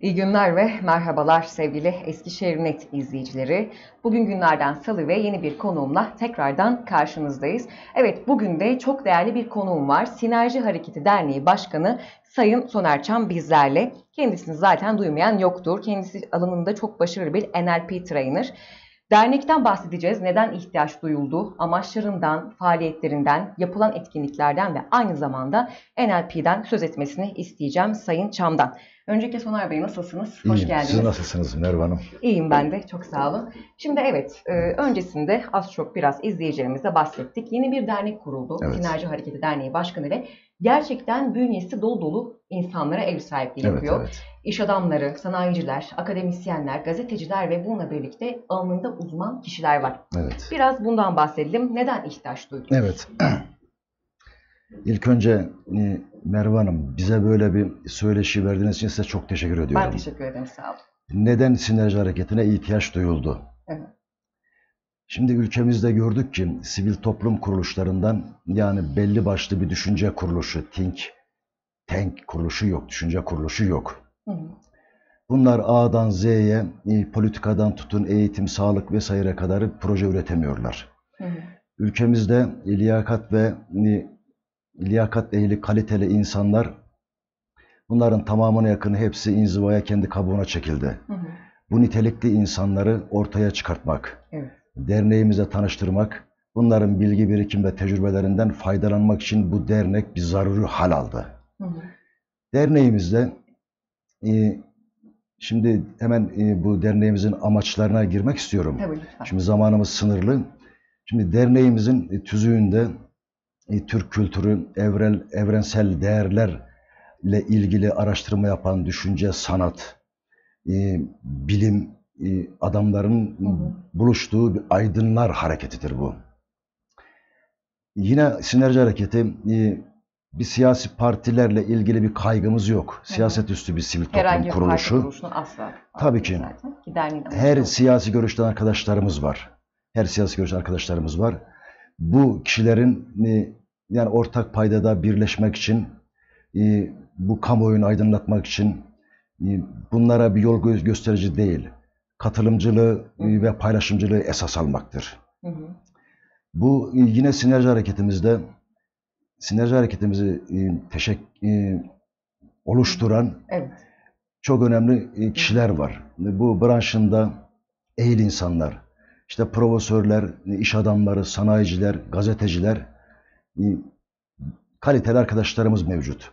İyi günler ve merhabalar sevgili Eskişehir Net izleyicileri. Bugün günlerden salı ve yeni bir konuğumla tekrardan karşınızdayız. Evet bugün de çok değerli bir konuğum var. Sinerji Hareketi Derneği Başkanı Sayın Soner Çam bizlerle. Kendisini zaten duymayan yoktur. Kendisi alanında çok başarılı bir NLP trainer. Dernekten bahsedeceğiz. Neden ihtiyaç duyuldu, amaçlarından, faaliyetlerinden, yapılan etkinliklerden ve aynı zamanda NLP'den söz etmesini isteyeceğim Sayın Çam'dan. Öncelikle Soner Bey nasılsınız? İyiyim. Hoş geldiniz. Siz nasılsınız Merve Hanım? İyiyim ben de. Çok sağ olun. Şimdi evet, e, öncesinde az çok biraz izleyicilerimize bahsettik. Yeni bir dernek kuruldu. Evet. Sinerji Hareketi Derneği Başkanı ve gerçekten bünyesi dolu dolu insanlara ev sahipliği evet, yapıyor. Evet. İş adamları, sanayiciler, akademisyenler, gazeteciler ve bununla birlikte alanında uzman kişiler var. Evet. Biraz bundan bahsedelim. Neden ihtiyaç duydunuz? Evet. İlk önce e, Merve Hanım bize böyle bir söyleşi verdiğiniz için size çok teşekkür ediyorum. Ben teşekkür ederim. Sağ olun. Neden sinerji hareketine ihtiyaç duyuldu? Evet. Şimdi ülkemizde gördük ki sivil toplum kuruluşlarından yani belli başlı bir düşünce kuruluşu, think, Tank kuruluşu yok, düşünce kuruluşu yok. Bunlar A'dan Z'ye, e, politikadan tutun, eğitim, sağlık vesaire kadar proje üretemiyorlar. Ülkemizde liyakat ve e, liyakat ehli kaliteli insanlar bunların tamamına yakını hepsi inzivaya kendi kabuğuna çekildi. Bu nitelikli insanları ortaya çıkartmak, evet. derneğimize tanıştırmak, bunların bilgi birikim ve tecrübelerinden faydalanmak için bu dernek bir zaruri hal aldı. Derneğimizde e, şimdi hemen e, bu derneğimizin amaçlarına girmek istiyorum. Tabii, şimdi zamanımız sınırlı. Şimdi derneğimizin e, tüzüğünde Türk kültürü, evrel, evrensel değerlerle ilgili araştırma yapan düşünce, sanat, bilim adamların hı hı. buluştuğu bir aydınlar hareketidir bu. Yine sinerji hareketi bir siyasi partilerle ilgili bir kaygımız yok. Siyaset üstü bir sivil toplum Herhangi kuruluşu. Herhangi bir parti asla. Tabii ki. Her siyasi görüşten arkadaşlarımız var. Her siyasi görüşten arkadaşlarımız var. Bu kişilerin e, yani ortak paydada birleşmek için, e, bu kamuoyunu aydınlatmak için e, bunlara bir yol gösterici değil, katılımcılığı ve paylaşımcılığı esas almaktır. Bu yine sinerji hareketimizde sinerji hareketimizi e, teşek, e, oluşturan evet. çok önemli e, kişiler var. Bu branşında eğil insanlar, işte profesörler, iş adamları, sanayiciler, gazeteciler, kaliteli arkadaşlarımız mevcut.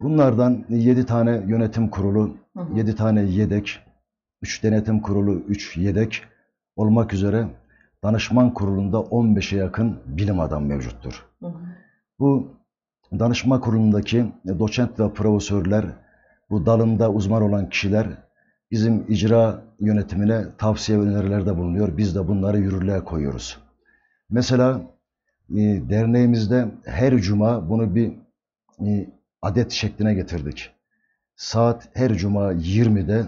Bunlardan 7 tane yönetim kurulu, 7 tane yedek, 3 denetim kurulu, 3 yedek olmak üzere danışman kurulunda 15'e yakın bilim adam mevcuttur. Hı hı. Bu danışma kurulundaki doçent ve profesörler, bu dalında uzman olan kişiler bizim icra yönetimine tavsiye ve önerilerde bulunuyor. Biz de bunları yürürlüğe koyuyoruz. Mesela e, derneğimizde her cuma bunu bir e, adet şekline getirdik. Saat her cuma 20'de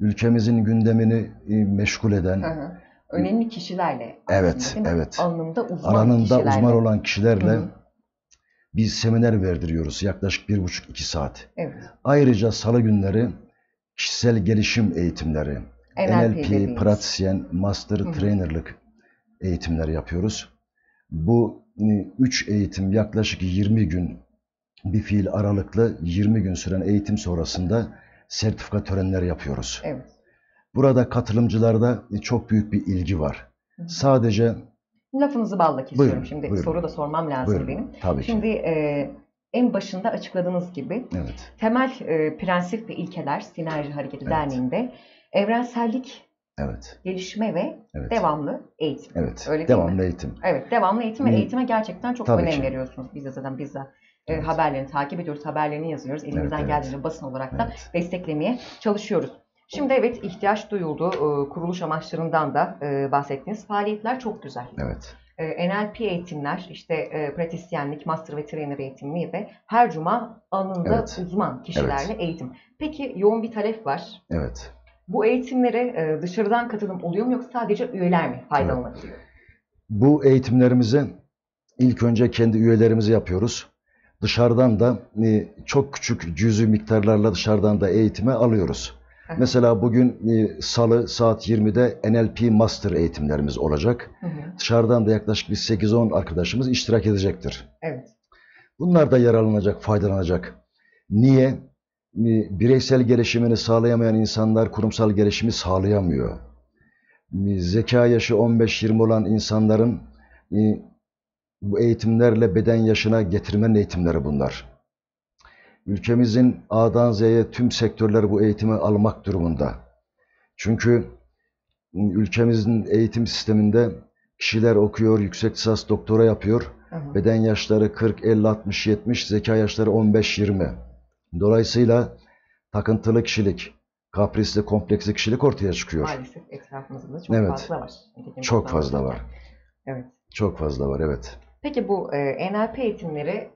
ülkemizin gündemini e, meşgul eden hı hı. önemli kişilerle evet evet alanında uzman alanında kişilerle. uzman olan kişilerle hı hı biz seminer verdiriyoruz yaklaşık bir buçuk iki saat. Evet. Ayrıca salı günleri kişisel gelişim eğitimleri, NLP, NLP pratisyen, master Hı. trainerlık eğitimleri yapıyoruz. Bu e, üç eğitim yaklaşık 20 gün bir fiil aralıklı 20 gün süren eğitim sonrasında sertifika törenleri yapıyoruz. Evet. Burada katılımcılarda e, çok büyük bir ilgi var. Hı. Sadece Lafınızı balla kesiyorum buyurun, şimdi. Buyurun. Soru da sormam lazım buyurun. benim. Tabii şimdi E, en başında açıkladığınız gibi evet. temel e, prensip ve ilkeler Sinerji Hareketi evet. Derneği'nde evrensellik Evet. Gelişme ve evet. devamlı eğitim. Evet. Öyle devamlı mi? eğitim. Evet, devamlı eğitim ve eğitime gerçekten çok Tabii önem ki. veriyorsunuz. Biz de zaten biz de e, evet. haberlerini takip ediyoruz, haberlerini yazıyoruz. Elimizden evet, evet. geldiğince basın olarak da evet. desteklemeye çalışıyoruz. Şimdi evet ihtiyaç duyuldu. Ee, kuruluş amaçlarından da e, bahsettiniz faaliyetler çok güzel. Evet. Ee, NLP eğitimler, işte e, pratisyenlik, master ve trainer eğitimleri ve her cuma anında evet. uzman kişilerle evet. eğitim. Peki yoğun bir talep var. Evet. Bu eğitimlere e, dışarıdan katılım oluyor mu yoksa sadece üyeler mi faydalanabiliyor? Bu eğitimlerimizi ilk önce kendi üyelerimizi yapıyoruz. Dışarıdan da çok küçük cüzü miktarlarla dışarıdan da eğitime alıyoruz. Mesela bugün e, salı saat 20'de NLP Master eğitimlerimiz olacak. Hı hı. Dışarıdan da yaklaşık bir 8-10 arkadaşımız iştirak edecektir. Evet. Bunlar da yararlanacak, faydalanacak. Niye? E, bireysel gelişimini sağlayamayan insanlar kurumsal gelişimi sağlayamıyor. E, zeka yaşı 15-20 olan insanların e, bu eğitimlerle beden yaşına getirmenin eğitimleri bunlar. Ülkemizin A'dan Z'ye tüm sektörler bu eğitimi almak durumunda. Çünkü ülkemizin eğitim sisteminde kişiler okuyor, yüksek lisans doktora yapıyor. Hı Beden yaşları 40, 50, 60, 70, zeka yaşları 15, 20. Dolayısıyla takıntılı kişilik, kaprisli, kompleksli kişilik ortaya çıkıyor. Maalesef etrafımızda çok evet. fazla var. Nitekim çok fazla var. var. Evet. Çok fazla var, evet. Peki bu e, NLP eğitimleri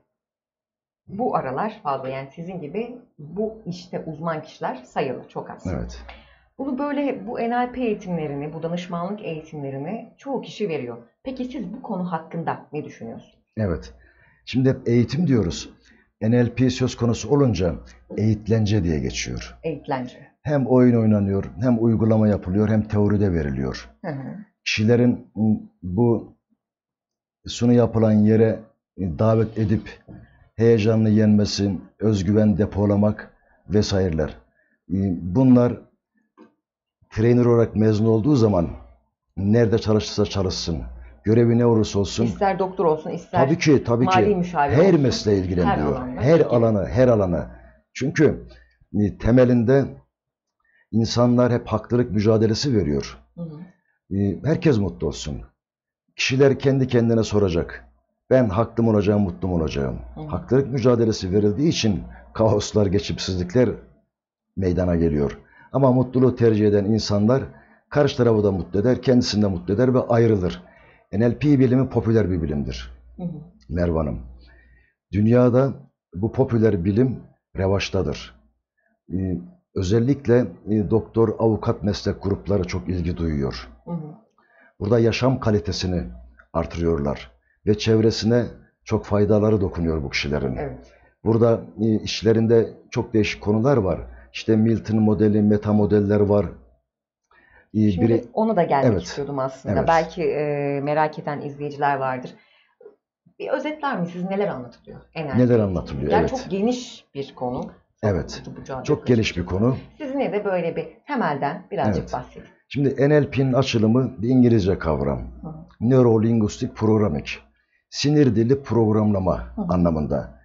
bu aralar fazla yani sizin gibi bu işte uzman kişiler sayılı çok az. Evet. Bunu böyle bu NLP eğitimlerini, bu danışmanlık eğitimlerini çoğu kişi veriyor. Peki siz bu konu hakkında ne düşünüyorsunuz? Evet. Şimdi hep eğitim diyoruz. NLP söz konusu olunca eğitlence diye geçiyor. Eğitlence. Hem oyun oynanıyor, hem uygulama yapılıyor, hem teoride veriliyor. Hı hı. Kişilerin bu sunu yapılan yere davet edip heyecanını yenmesi, özgüven depolamak vesaireler. Ee, bunlar trainer olarak mezun olduğu zaman nerede çalışırsa çalışsın, görevi ne olursa olsun. İster doktor olsun, ister tabii ki, tabii mali ki. müşavir Her olsun. mesleğe ilgileniyor. Her, her alanı, her alanı. Çünkü e, temelinde insanlar hep haklılık mücadelesi veriyor. Hı hı. E, herkes mutlu olsun. Kişiler kendi kendine soracak ben haklım olacağım, mutlum olacağım. Hı. Haklılık mücadelesi verildiği için kaoslar, geçipsizlikler meydana geliyor. Ama mutluluğu tercih eden insanlar karşı tarafı da mutlu eder, kendisini de mutlu eder ve ayrılır. NLP bilimi popüler bir bilimdir. Merve Hanım. Dünyada bu popüler bilim revaçtadır. Ee, özellikle e, doktor, avukat meslek grupları çok ilgi duyuyor. Hı hı. Burada yaşam kalitesini artırıyorlar ve çevresine çok faydaları dokunuyor bu kişilerin. Evet. Burada e, işlerinde çok değişik konular var. İşte Milton modeli, meta modeller var. Şimdi Biri... onu da gelmek evet. istiyordum aslında. Evet. Belki e, merak eden izleyiciler vardır. Bir özetler siz Neler anlatılıyor? Enerji. Neler anlatılıyor? Yani evet. Çok geniş bir konu. Evet. Çok geniş bir konu. Siz ne de böyle bir temelden birazcık evet. bahsedin. Şimdi NLP'nin açılımı bir İngilizce kavram. Neuro Neurolinguistic Programming. Sinir dili programlama Hı. anlamında.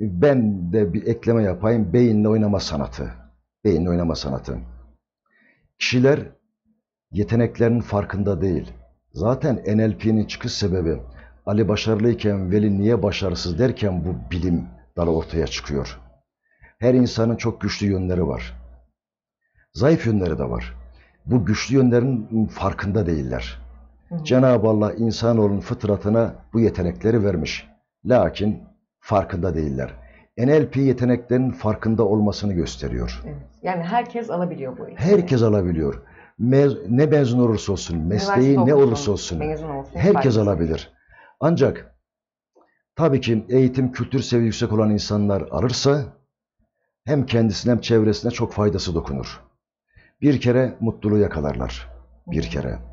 Ben de bir ekleme yapayım. Beyinle oynama sanatı. Beyinle oynama sanatı. Kişiler yeteneklerinin farkında değil. Zaten NLP'nin çıkış sebebi Ali başarılıyken Veli niye başarısız derken bu bilim dalı ortaya çıkıyor. Her insanın çok güçlü yönleri var. Zayıf yönleri de var. Bu güçlü yönlerin farkında değiller. Cenab-ı Allah insanoğlunun fıtratına bu yetenekleri vermiş. Lakin farkında değiller. NLP yeteneklerin farkında olmasını gösteriyor. Evet. Yani herkes alabiliyor bu yeteneği. Herkes alabiliyor. Mez, ne mezun olursa olsun, mesleği ne olursa olsun, herkes alabilir. Ancak tabii ki eğitim, kültür seviye yüksek olan insanlar alırsa hem kendisine hem çevresine çok faydası dokunur. Bir kere mutluluğu yakalarlar. Bir kere.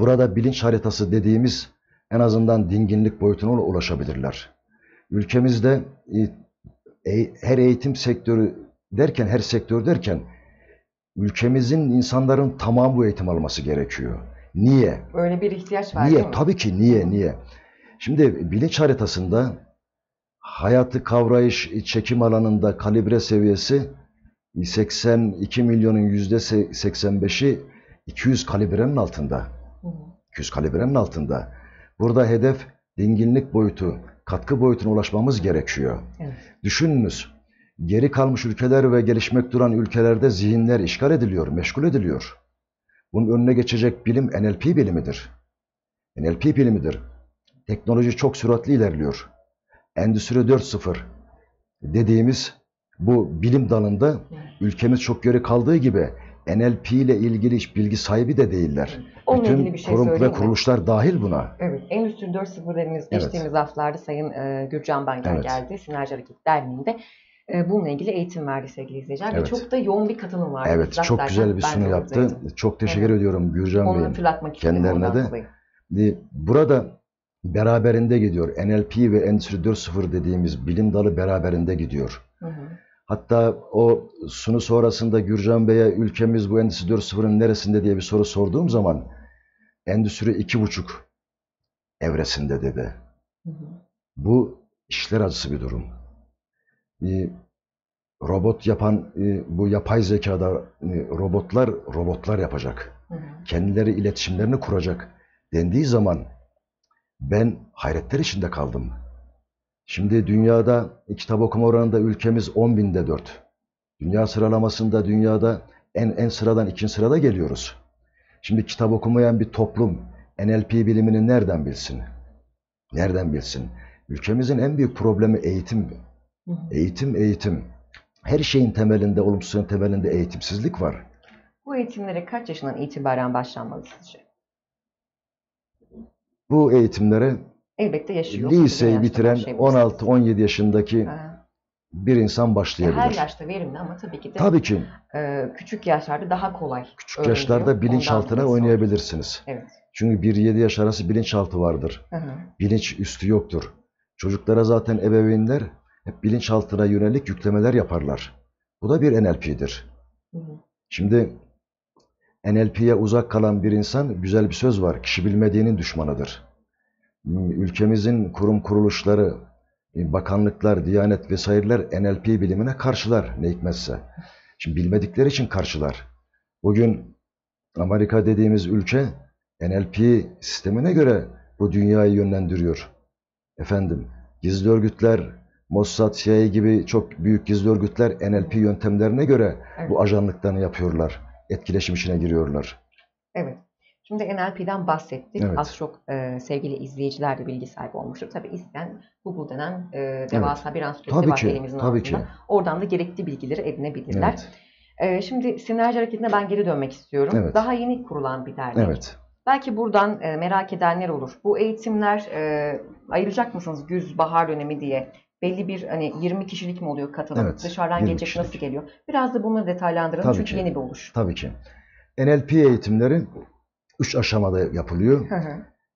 Burada bilinç haritası dediğimiz en azından dinginlik boyutuna ulaşabilirler. Ülkemizde e, e, her eğitim sektörü derken, her sektör derken ülkemizin insanların tamamı bu eğitim alması gerekiyor. Niye? Böyle bir ihtiyaç var niye? Tabii ki niye, niye? Şimdi bilinç haritasında hayatı kavrayış e, çekim alanında kalibre seviyesi 82 milyonun %85'i 200 kalibrenin altında. Küs kalibrenin altında. Burada hedef dinginlik boyutu, katkı boyutuna ulaşmamız gerekiyor. Evet. Düşününüz, geri kalmış ülkeler ve gelişmek duran ülkelerde zihinler işgal ediliyor, meşgul ediliyor. Bunun önüne geçecek bilim NLP bilimidir. NLP bilimidir. Teknoloji çok süratli ilerliyor. Endüstri 4.0 dediğimiz bu bilim dalında ülkemiz çok geri kaldığı gibi NLP ile ilgili hiç bilgi sahibi de değiller. Onunla Bütün ilgili bir şey kurum ve kuruluşlar dahil buna. Evet. Endüstri 4.0 dediğimiz evet. geçtiğimiz haftalarda Sayın e, Gürcan Banker evet. geldi. Sinerji Hareket Derneği'nde e, bununla ilgili eğitim verdi sevgili izleyiciler. Evet. Ve çok da yoğun bir katılım vardı. Evet Zaten çok güzel bir sunu yaptı. Oradaydım. Çok teşekkür evet. ediyorum Gürcan Bey'in kendilerine de. Burada beraberinde gidiyor. NLP ve Endüstri 4.0 dediğimiz bilim dalı beraberinde gidiyor. Hı hı. Hatta o sunu sonrasında Gürcan Bey'e ülkemiz bu Endüstri 4.0'ın neresinde diye bir soru sorduğum zaman endüstri iki buçuk evresinde dedi. Bu işler acısı bir durum. robot yapan e, bu yapay zekada e, robotlar robotlar yapacak. Kendileri iletişimlerini kuracak dendiği zaman ben hayretler içinde kaldım. Şimdi dünyada kitap okuma oranında ülkemiz 10 binde 4. Dünya sıralamasında dünyada en en sıradan ikinci sırada geliyoruz. Şimdi kitap okumayan bir toplum NLP bilimini nereden bilsin? Nereden bilsin? Ülkemizin en büyük problemi eğitim. Eğitim, eğitim. Her şeyin temelinde, olumsuzluğun temelinde eğitimsizlik var. Bu eğitimlere kaç yaşından itibaren başlanmalı sizce? Bu eğitimlere Elbette yaşıyor. Liseyi bitiren 16-17 şey yaşındaki ha bir insan başlayabilir. Her yaşta verimli ama tabii ki de tabii ki. E, küçük yaşlarda daha kolay. Küçük öğreniyor. yaşlarda bilinçaltına oynayabilirsiniz. Evet. Çünkü 1-7 yaş arası bilinçaltı vardır. Hı hı. Bilinç üstü yoktur. Çocuklara zaten ebeveynler hep bilinçaltına yönelik yüklemeler yaparlar. Bu da bir NLP'dir. Hı hı. Şimdi NLP'ye uzak kalan bir insan güzel bir söz var. Kişi bilmediğinin düşmanıdır. Ülkemizin kurum kuruluşları, e, bakanlıklar, diyanet vesaireler NLP bilimine karşılar ne hikmetse. Şimdi bilmedikleri için karşılar. Bugün Amerika dediğimiz ülke NLP sistemine göre bu dünyayı yönlendiriyor. Efendim, gizli örgütler, Mossad, CIA gibi çok büyük gizli örgütler NLP yöntemlerine göre evet. bu ajanlıklarını yapıyorlar. Etkileşim içine giriyorlar. Evet. Şimdi NLP'den bahsettik. Evet. Az çok e, sevgili izleyiciler de bilgi sahibi olmuştur. Tabii isten Google denen e, devasa evet. bir ansiklopedi var elimizin tabii altında. Ki. Oradan da gerekli bilgileri edinebilirler. Evet. E, şimdi sinerji hareketine ben geri dönmek istiyorum. Evet. Daha yeni kurulan bir dernek. Evet. Belki buradan e, merak edenler olur. Bu eğitimler e, ayıracak mısınız güz, bahar dönemi diye? belli bir hani 20 kişilik mi oluyor katılım? Evet, Dışarıdan gelecek kişilik. nasıl geliyor? Biraz da bunu detaylandıralım Tabii çünkü ki. yeni bir oluş. Tabii ki. NLP eğitimleri üç aşamada yapılıyor.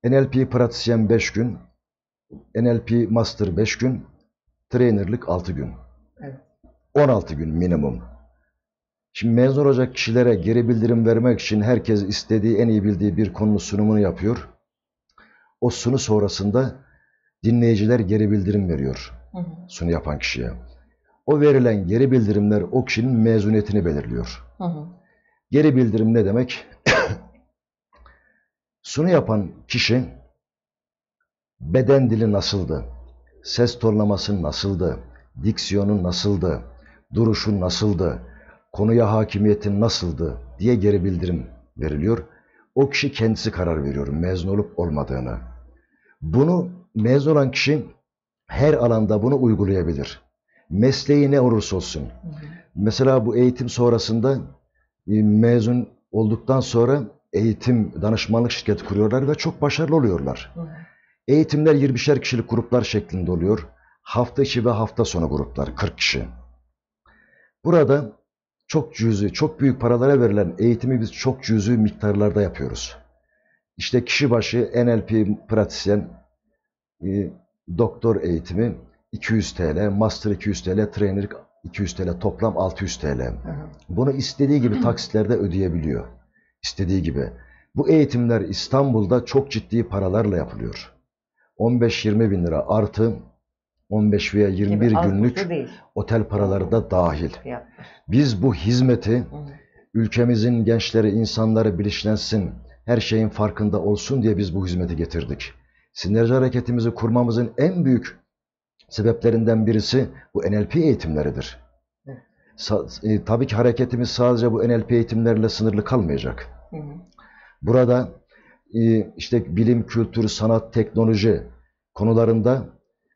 NLP pratisyen 5 gün, NLP master 5 gün, trainerlık 6 gün. Evet. 16 gün minimum. Şimdi mezun olacak kişilere geri bildirim vermek için herkes istediği, en iyi bildiği bir konunun sunumunu yapıyor. O sunu sonrasında dinleyiciler geri bildirim veriyor hı hı. sunu yapan kişiye. O verilen geri bildirimler o kişinin mezuniyetini belirliyor. Hı hı. Geri bildirim ne demek? Sunu yapan kişi beden dili nasıldı, ses tonlaması nasıldı, diksiyonu nasıldı, duruşu nasıldı, konuya hakimiyetin nasıldı diye geri bildirim veriliyor. O kişi kendisi karar veriyor mezun olup olmadığını. Bunu mezun olan kişi her alanda bunu uygulayabilir. Mesleği ne olursa olsun. Hı hı. Mesela bu eğitim sonrasında e, mezun olduktan sonra eğitim, danışmanlık şirketi kuruyorlar ve çok başarılı oluyorlar. Hı. Eğitimler 20'şer kişilik gruplar şeklinde oluyor. Hafta içi ve hafta sonu gruplar 40 kişi. Burada çok cüzü, çok büyük paralara verilen eğitimi biz çok cüzü miktarlarda yapıyoruz. İşte kişi başı NLP pratisyen e, doktor eğitimi 200 TL, master 200 TL, trainer 200 TL, toplam 600 TL. Bunu istediği gibi taksitlerde ödeyebiliyor istediği gibi. Bu eğitimler İstanbul'da çok ciddi paralarla yapılıyor. 15-20 bin lira artı 15 veya 21 gibi günlük otel paraları da dahil. Biz bu hizmeti ülkemizin gençleri, insanları bilinçlensin, her şeyin farkında olsun diye biz bu hizmeti getirdik. Sinerji hareketimizi kurmamızın en büyük sebeplerinden birisi bu NLP eğitimleridir e, tabii ki hareketimiz sadece bu NLP eğitimlerle sınırlı kalmayacak. Burada e, işte bilim, kültür, sanat, teknoloji konularında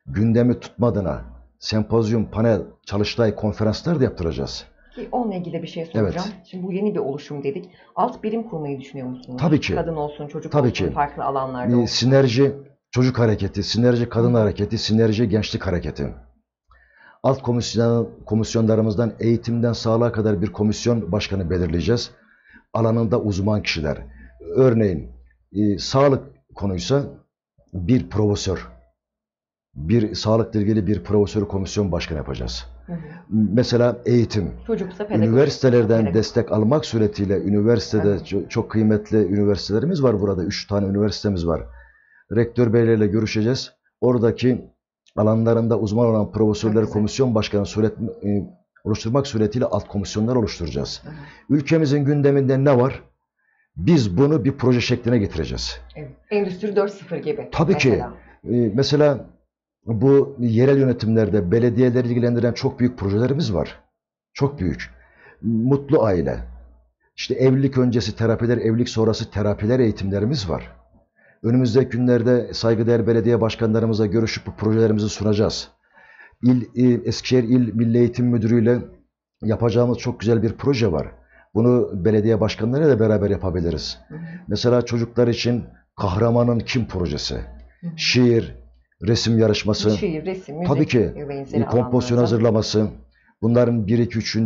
gündemi tutmadığına sempozyum, panel, çalıştay, konferanslar da yaptıracağız. Ki onunla ilgili bir şey soracağım. Evet. Şimdi bu yeni bir oluşum dedik. Alt birim kurmayı düşünüyor musunuz? Tabii ki. Kadın olsun, çocuk Tabii olsun, ki. farklı alanlarda olsun. Sinerji çocuk hareketi, sinerji kadın hareketi, sinerji gençlik hareketi. Alt komisyon, komisyonlarımızdan eğitimden sağlığa kadar bir komisyon başkanı belirleyeceğiz. Alanında uzman kişiler. Örneğin e, sağlık konuysa bir profesör, bir sağlıkla ilgili bir profesör komisyon başkanı yapacağız. Mesela eğitim, üniversitelerden pedagojik. destek almak suretiyle üniversitede hı. çok kıymetli üniversitelerimiz var burada. Üç tane üniversitemiz var. Rektör beylerle görüşeceğiz. Oradaki alanlarında uzman olan profesörler komisyon başkanı suret, e, oluşturmak suretiyle alt komisyonlar oluşturacağız. Evet. Ülkemizin gündeminde ne var? Biz bunu bir proje şekline getireceğiz. Evet. Endüstri 4.0 gibi. Tabii mesela. ki. E, mesela bu yerel yönetimlerde belediyeleri ilgilendiren çok büyük projelerimiz var. Çok büyük. Mutlu aile. İşte evlilik öncesi terapiler, evlilik sonrası terapiler eğitimlerimiz var. Önümüzdeki günlerde saygıdeğer belediye başkanlarımıza görüşüp bu projelerimizi sunacağız. İl, İl, e, Eskişehir İl Milli Eğitim Müdürü ile yapacağımız çok güzel bir proje var. Bunu belediye başkanlarıyla da beraber yapabiliriz. Hı hı. Mesela çocuklar için Kahramanın Kim projesi, hı hı. şiir, resim yarışması, şiir, resim, müzik, tabii ki e, kompozisyon hazırlaması, bunların 1 iki, 3.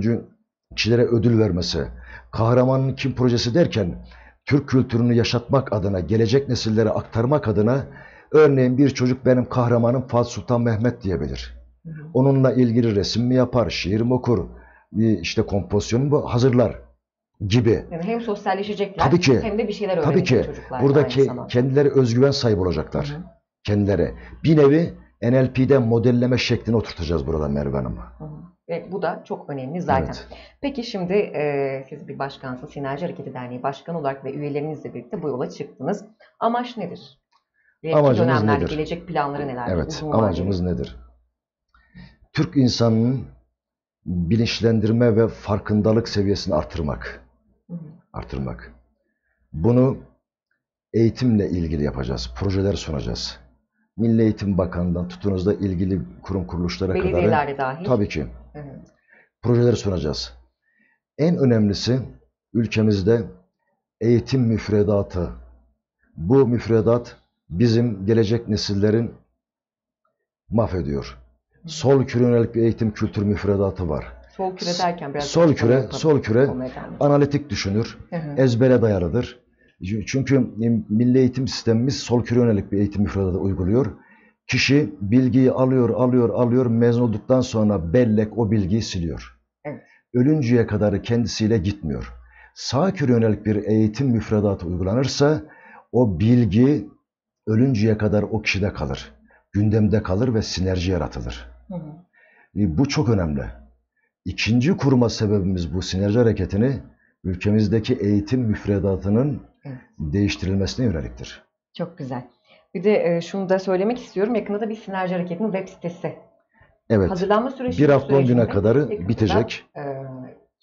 kişilere ödül vermesi. Kahramanın Kim projesi derken Türk kültürünü yaşatmak adına, gelecek nesillere aktarmak adına örneğin bir çocuk benim kahramanım Fatih Sultan Mehmet diyebilir. Onunla ilgili resim mi yapar, şiir mi okur, e, işte kompozisyonumu hazırlar gibi. Yani hem sosyalleşecekler tabii ki, hem de bir şeyler öğrenecek tabii ki. çocuklar. Burada kendileri özgüven sahibi olacaklar. Hı hı. Kendileri. Bir nevi NLP'de modelleme şeklini oturtacağız burada Merve Hanım'a. Ve bu da çok önemli zaten. Evet. Peki şimdi e, siz bir başkansınız. Sinerji Hareketi Derneği Başkanı olarak ve üyelerinizle birlikte bu yola çıktınız. Amaç nedir? Ve amacımız dönemlerde nedir? gelecek planları neler? Evet, Uzun amacımız vardır. nedir? Türk insanının bilinçlendirme ve farkındalık seviyesini artırmak. Hı Artırmak. Bunu eğitimle ilgili yapacağız. Projeler sunacağız. Milli Eğitim Bakanlığından tutunuzda ilgili kurum kuruluşlara kadar. Belediyelerle dahil. Tabii ki. Projeleri sunacağız. En önemlisi ülkemizde eğitim müfredatı. Bu müfredat bizim gelecek nesillerin mahvediyor. Sol küre yönelik bir eğitim kültür müfredatı var. Sol küre derken biraz sol küre tabii, sol küre analitik düşünür. Hı hı. Ezbere dayalıdır. Çünkü milli eğitim sistemimiz sol küre yönelik bir eğitim müfredatı uyguluyor. Kişi bilgiyi alıyor, alıyor, alıyor. Mezun olduktan sonra bellek o bilgiyi siliyor. Evet. Ölünceye kadar kendisiyle gitmiyor. Sağkür yönelik bir eğitim müfredatı uygulanırsa o bilgi ölünceye kadar o kişide kalır. Gündemde kalır ve sinerji yaratılır. Hı hı. E, bu çok önemli. İkinci kurma sebebimiz bu sinerji hareketini ülkemizdeki eğitim müfredatının evet. değiştirilmesine yöneliktir. Çok güzel. Bir de e, şunu da söylemek istiyorum. Yakında da bir sinerji hareketinin web sitesi. Evet. Hazırlanma süreci. bir hafta 10 güne kadarı bitecek.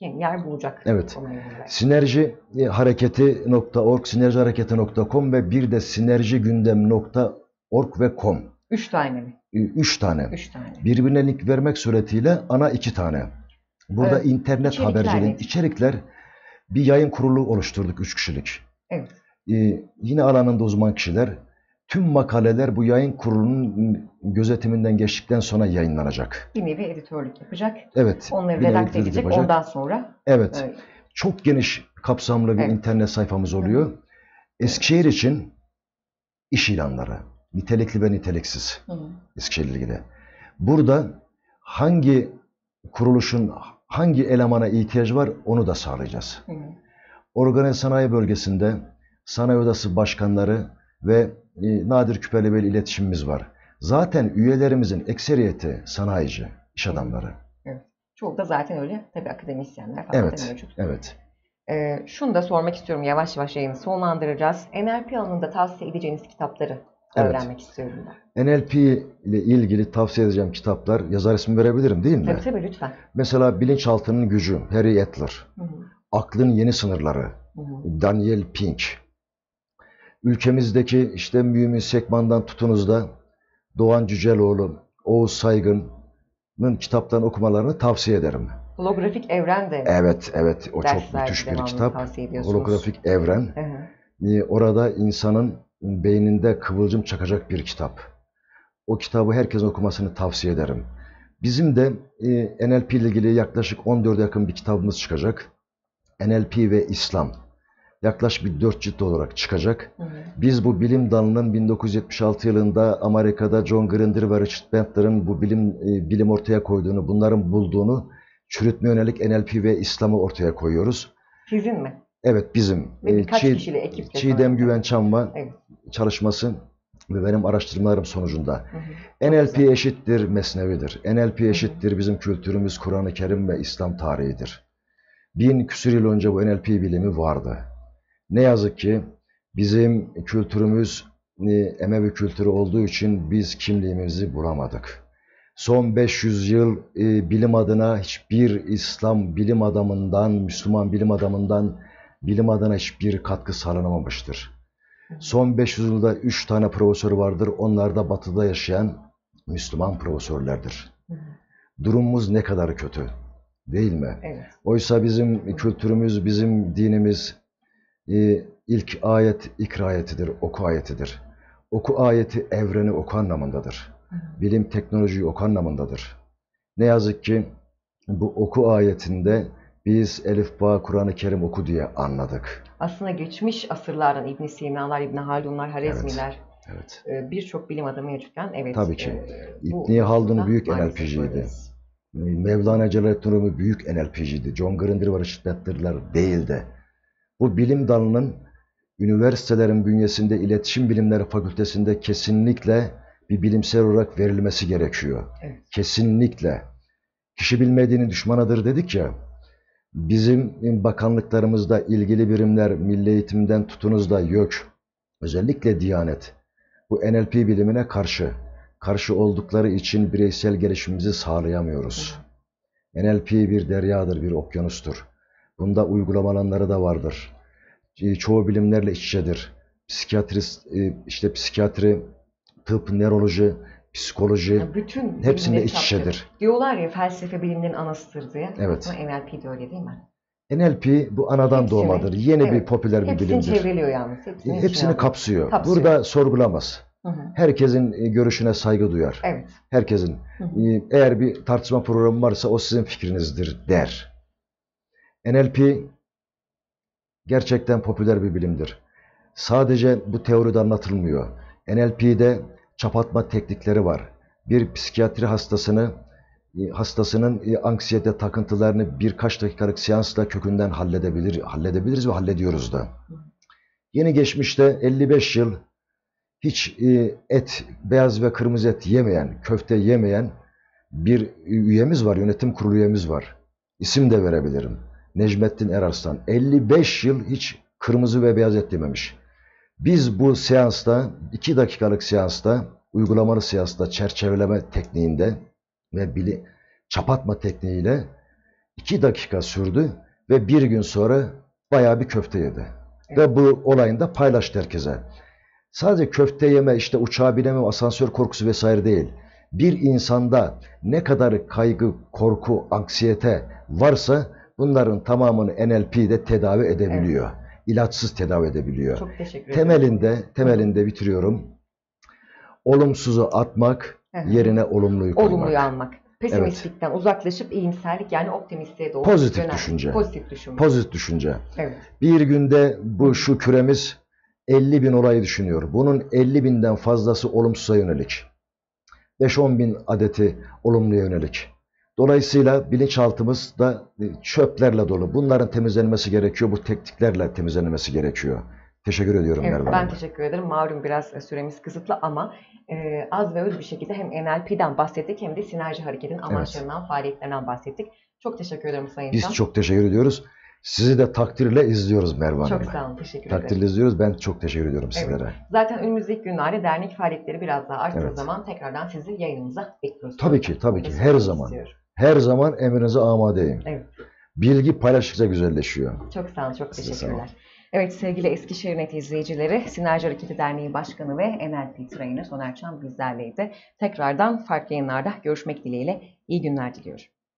E, yer bulacak. Evet. Sinerji e, hareketi.org, sinerji hareketi.com ve bir de sinerji gündem.org ve com. Üç tane mi? Üç tane. Üç tane. Birbirine link vermek suretiyle ana iki tane. Burada evet. internet İçerikler haberciliğin içerikler bir yayın kurulu oluşturduk üç kişilik. Evet. Ee, yine alanında uzman kişiler Tüm makaleler bu yayın kurulunun gözetiminden geçtikten sonra yayınlanacak. Bir nevi editörlük yapacak. Evet. Onları redakte edecek yapacak. ondan sonra. Evet. evet. Çok geniş kapsamlı bir evet. internet sayfamız oluyor. Evet. Eskişehir için iş ilanları. Nitelikli ve niteliksiz. Hı. Eskişehir'le ilgili. Burada hangi kuruluşun hangi elemana ihtiyaç var onu da sağlayacağız. Hı. Organize sanayi bölgesinde sanayi odası başkanları ve e, Nadir Küpeli Bey iletişimimiz var. Zaten üyelerimizin ekseriyeti sanayici, iş adamları. Evet. Çoğu da zaten öyle. Tabii akademisyenler falan evet, Evet. Ee, şunu da sormak istiyorum. Yavaş yavaş yayını sonlandıracağız. NLP alanında tavsiye edeceğiniz kitapları evet. öğrenmek istiyorum ben. NLP ile ilgili tavsiye edeceğim kitaplar, yazar ismi verebilirim değil mi? Tabii tabii lütfen. Mesela Bilinçaltının Gücü, Harry Etler. Aklın Yeni Sınırları, hı hı. Daniel Pink ülkemizdeki işte Mümin Sekman'dan tutunuz da Doğan Cüceloğlu, Oğuz Saygın'ın kitaptan okumalarını tavsiye ederim. Holografik Evren de. Evet, evet. O çok müthiş bir kitap. Holografik Evren. Hı hı. Ee, orada insanın beyninde kıvılcım çakacak bir kitap. O kitabı herkesin okumasını tavsiye ederim. Bizim de e, NLP ile ilgili yaklaşık 14 yakın bir kitabımız çıkacak. NLP ve İslam yaklaşık bir 4 cilt olarak çıkacak. Biz bu bilim dalının 1976 yılında Amerika'da John Grinder ve Richard Bentler'ın bu bilim e, bilim ortaya koyduğunu, bunların bulduğunu çürütme yönelik NLP ve İslam'ı ortaya koyuyoruz. Sizin mi? Evet bizim. Ve birkaç e, Çi- kişiyle ekiple. Çiğdem Güvençanma evet. çalışması ve benim araştırmalarım sonucunda. Hı hı. NLP eşittir mesnevidir. NLP eşittir bizim kültürümüz Kur'an-ı Kerim ve İslam tarihidir. Bin küsur yıl önce bu NLP bilimi vardı. Ne yazık ki bizim kültürümüz e, Emevi kültürü olduğu için biz kimliğimizi bulamadık. Son 500 yıl e, bilim adına hiçbir İslam bilim adamından, Müslüman bilim adamından bilim adına hiçbir katkı sağlanamamıştır. Son 500 yılda 3 tane profesör vardır. Onlar da batıda yaşayan Müslüman profesörlerdir. Durumumuz ne kadar kötü değil mi? Evet. Oysa bizim kültürümüz, bizim dinimiz, e, ilk ayet ikra ayetidir, oku ayetidir. Oku ayeti evreni oku anlamındadır. Bilim teknolojiyi oku anlamındadır. Ne yazık ki bu oku ayetinde biz Elif Bağ Kur'an-ı Kerim oku diye anladık. Aslında geçmiş asırların İbn Sina'lar, İbn Haldun'lar, Harezmiler evet, evet. E, birçok bilim adamı yaşarken evet. Tabii ki. E, İbn Haldun büyük NLP'ciydi. Mevlana Celaleddin Rumi büyük NLP'ciydi. John Grinder var şiddetliler değildi. Bu bilim dalının üniversitelerin bünyesinde iletişim bilimleri fakültesinde kesinlikle bir bilimsel olarak verilmesi gerekiyor. Evet. Kesinlikle. Kişi bilmediğini düşmanıdır dedik ya. Bizim bakanlıklarımızda ilgili birimler milli eğitimden tutunuz da yok. Özellikle Diyanet. Bu NLP bilimine karşı. Karşı oldukları için bireysel gelişimimizi sağlayamıyoruz. Evet. NLP bir deryadır, bir okyanustur. Bunda uygulama alanları da vardır. Ee, çoğu bilimlerle iç içedir. Psikiyatrist, e, işte psikiyatri, tıp, nöroloji, psikoloji yani bütün hepsinde iç içedir. Diyorlar ya felsefe biliminin anasıdır diye. Evet. Ama NLP de öyle değil mi? NLP bu anadan Hepsini. doğmadır. Yeni evet. bir popüler bir Hepsini bilimdir. Hepsini çevriliyor yalnız. Hepsini, e, şey Hepsini kapsıyor. kapsıyor. Burada sorgulamaz. Hı hı. Herkesin e, görüşüne saygı duyar. Evet. Herkesin. Hı hı. Eğer bir tartışma programı varsa o sizin fikrinizdir der. NLP gerçekten popüler bir bilimdir. Sadece bu teoride anlatılmıyor. NLP'de çapatma teknikleri var. Bir psikiyatri hastasını e, hastasının e, anksiyete takıntılarını birkaç dakikalık seansla kökünden halledebilir, halledebiliriz ve hallediyoruz da. Yeni geçmişte 55 yıl hiç e, et, beyaz ve kırmızı et yemeyen, köfte yemeyen bir üyemiz var, yönetim kurulu üyemiz var. İsim de verebilirim. Necmettin Erarslan 55 yıl hiç kırmızı ve beyaz et dememiş. Biz bu seansta 2 dakikalık seansta uygulamalı seansta çerçeveleme tekniğinde ve bili, çapatma tekniğiyle 2 dakika sürdü ve bir gün sonra bayağı bir köfte yedi. Ve bu olayını da paylaştı herkese. Sadece köfte yeme, işte uçağa binemem, asansör korkusu vesaire değil. Bir insanda ne kadar kaygı, korku, anksiyete varsa Bunların tamamını NLP'de tedavi edebiliyor. Evet. İlaçsız tedavi edebiliyor. Çok teşekkür ederim. Temelinde, temelinde bitiriyorum. Olumsuzu atmak, yerine olumluyu koymak. Olumluyu almak. Pesimistikten evet. uzaklaşıp iyimserlik yani optimistliğe doğru pozitif dönen, düşünce. Pozitif düşünce. Pozitif düşünce. Evet. Bir günde bu şu küremiz 50 bin olayı düşünüyor. Bunun 50 binden fazlası olumsuza yönelik. 5-10 bin adeti olumluya yönelik. Dolayısıyla bilinçaltımız da e, çöplerle dolu. Bunların temizlenmesi gerekiyor. Bu tekniklerle temizlenmesi gerekiyor. Teşekkür ediyorum evet, Merve Ben teşekkür ederim. Malum biraz e, süremiz kısıtlı ama e, az ve öz bir şekilde hem NLP'den bahsettik hem de sinerji hareketin amaçlarından, evet. faaliyetlerinden bahsettik. Çok teşekkür ederim Sayın Biz Can. çok teşekkür ediyoruz. Sizi de takdirle izliyoruz Merve Çok sağ olun, teşekkür ederim. Takdirle izliyoruz, ben çok teşekkür ediyorum evet. sizlere. Zaten önümüzdeki günlerde dernek faaliyetleri biraz daha arttığı evet. zaman tekrardan sizi yayınımıza bekliyoruz. Tabii ki, tabii ki, her zaman. Istiyorum. Her zaman emrinize amadeyim. Evet. Bilgi paylaştıkça güzelleşiyor. Çok sağ olun, çok Size teşekkürler. Evet sevgili Eskişehir Net izleyicileri, Sinerji Hareketi Derneği Başkanı ve NLP Trainer Soner Çam bizlerleydi. Tekrardan farklı yayınlarda görüşmek dileğiyle iyi günler diliyorum.